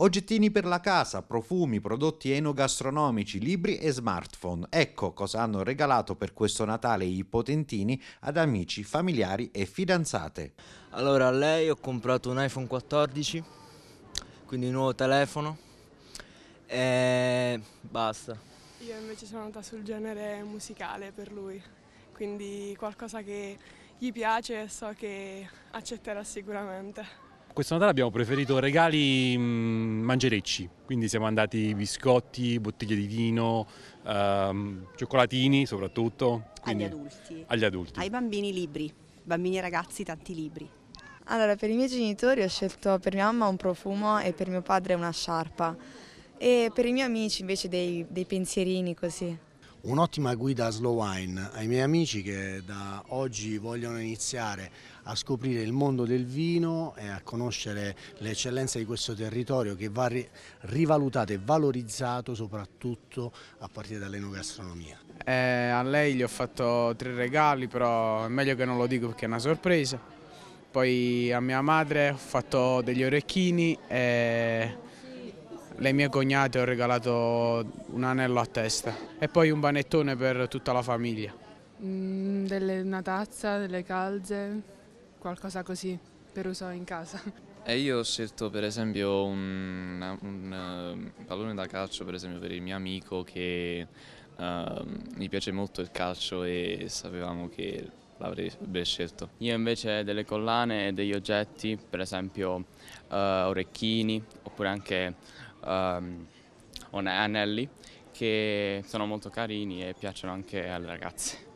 Oggettini per la casa, profumi, prodotti enogastronomici, libri e smartphone. Ecco cosa hanno regalato per questo Natale i potentini ad amici, familiari e fidanzate. Allora, a lei ho comprato un iPhone 14, quindi un nuovo telefono e basta. Io invece sono andata sul genere musicale per lui, quindi qualcosa che gli piace e so che accetterà sicuramente questo Natale abbiamo preferito regali mh, mm, mangerecci, quindi siamo andati biscotti, bottiglie di vino, ehm, cioccolatini soprattutto. Agli adulti. Agli adulti. Ai bambini libri, bambini e ragazzi tanti libri. Allora, per i miei genitori ho scelto per mia mamma un profumo e per mio padre una sciarpa e per i miei amici invece dei, dei pensierini così un'ottima guida a slow wine ai miei amici che da oggi vogliono iniziare a scoprire il mondo del vino e a conoscere le eccellenze di questo territorio che va rivalutato e valorizzato soprattutto a partire dall'enogastronomia. Eh, a lei gli ho fatto tre regali però è meglio che non lo dico perché è una sorpresa. Poi a mia madre ho fatto degli orecchini e le mie cognate ho regalato un anello a testa e poi un panettone per tutta la famiglia. Mm, delle, una tazza, delle calze, qualcosa così per uso in casa. E io ho scelto per esempio un, un uh, pallone da calcio per, esempio, per il mio amico che uh, mi piace molto il calcio e sapevamo che l'avrebbe scelto. Io invece delle collane e degli oggetti, per esempio uh, orecchini oppure anche um, anelli che sono molto carini e piacciono anche alle ragazze.